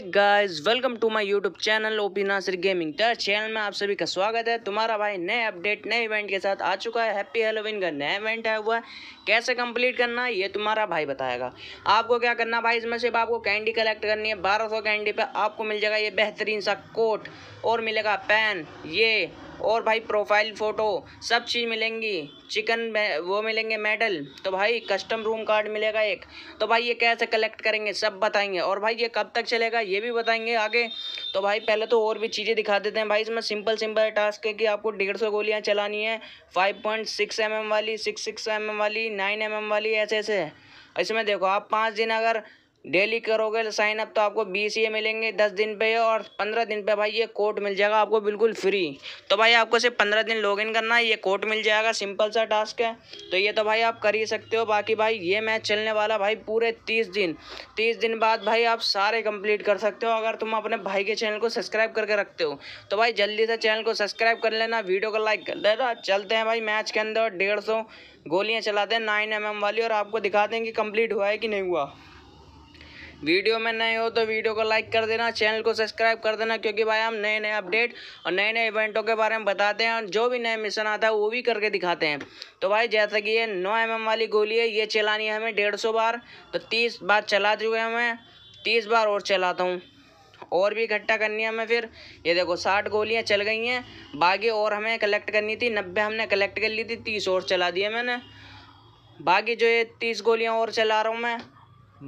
guys welcome to my YouTube channel OP Nasir gaming तो channel में आप सभी का स्वागत है तुम्हारा भाई नए अपडेट नए इवेंट के साथ आ चुका है हैप्पी हेलोविन का नया इवेंट आया हुआ है कैसे कंप्लीट करना है ये तुम्हारा भाई बताएगा आपको क्या करना भाई इसमें सिर्फ आपको कैंडी कलेक्ट करनी है बारह कैंडी पर आपको मिल जाएगा ये बेहतरीन सा कोट और मिलेगा पेन ये और भाई प्रोफाइल फ़ोटो सब चीज़ मिलेंगी चिकन वो मिलेंगे मेडल तो भाई कस्टम रूम कार्ड मिलेगा एक तो भाई ये कैसे कलेक्ट करेंगे सब बताएंगे और भाई ये कब तक चलेगा ये भी बताएंगे आगे तो भाई पहले तो और भी चीज़ें दिखा देते हैं भाई इसमें सिंपल सिंपल टास्क है कि आपको डेढ़ सौ गोलियाँ चलानी है five point six M M वाली सिक्स सिक्स एम एम वाली नाइन एम एम वाली ऐसे ऐसे इसमें देखो आप पाँच दिन अगर डेली करोगे साइन तो अप तो आपको बीस ये मिलेंगे दस दिन पे और पंद्रह दिन पे भाई ये कोट मिल जाएगा आपको बिल्कुल फ्री तो भाई आपको सिर्फ पंद्रह दिन लॉगिन करना है ये कोट मिल जाएगा सिंपल सा टास्क है तो ये तो भाई आप कर ही सकते हो बाकी भाई ये मैच चलने वाला भाई पूरे तीस दिन तीस दिन बाद भाई आप सारे कंप्लीट कर सकते हो अगर तुम अपने भाई के चैनल को सब्सक्राइब करके रखते हो तो भाई जल्दी से चैनल को सब्सक्राइब कर लेना वीडियो को लाइक कर देना चलते हैं भाई मैच के अंदर डेढ़ सौ गोलियाँ चलाते हैं नाइन एम वाली और आपको दिखा दें कि कम्प्लीट हुआ है कि नहीं हुआ वीडियो में नए हो तो वीडियो को लाइक कर देना चैनल को सब्सक्राइब कर देना क्योंकि भाई हम नए नए अपडेट और नए नए इवेंटों के बारे में बताते हैं और जो भी नए मिशन आता है वो भी करके दिखाते हैं तो भाई जैसा कि ये नौ एम वाली गोली है ये चलानी है हमें डेढ़ बार तो तीस बार चला चुके हैं मैं तीस बार और चलाता हूँ और भी इकट्ठा करनी है हमें फिर ये देखो साठ गोलियाँ चल गई हैं बाकी और हमें कलेक्ट करनी थी नब्बे हमने कलेक्ट कर ली थी तीस और चला दिए मैंने बाकी जो ये तीस गोलियाँ और चला रहा हूँ मैं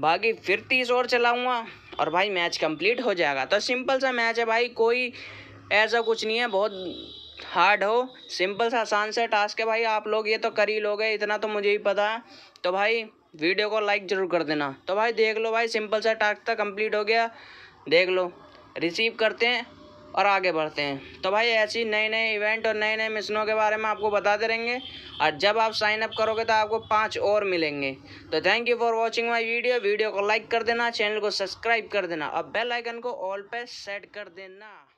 बाकी फिर तीस और चलाऊँगा और भाई मैच कंप्लीट हो जाएगा तो सिंपल सा मैच है भाई कोई ऐसा कुछ नहीं है बहुत हार्ड हो सिंपल सा आसान सा टास्क है भाई आप लोग ये तो कर ही लोगे इतना तो मुझे ही पता है तो भाई वीडियो को लाइक ज़रूर कर देना तो भाई देख लो भाई सिंपल सा टास्क था कंप्लीट हो गया देख लो रिसीव करते हैं और आगे बढ़ते हैं तो भाई ऐसी नए नए इवेंट और नए नए मिशनों के बारे में आपको बताते रहेंगे और जब आप साइन अप करोगे तो आपको पाँच और मिलेंगे तो thank you for watching my video video को लाइक कर देना चैनल को सब्सक्राइब कर देना और बेल आइकन को ऑल पे सेट कर देना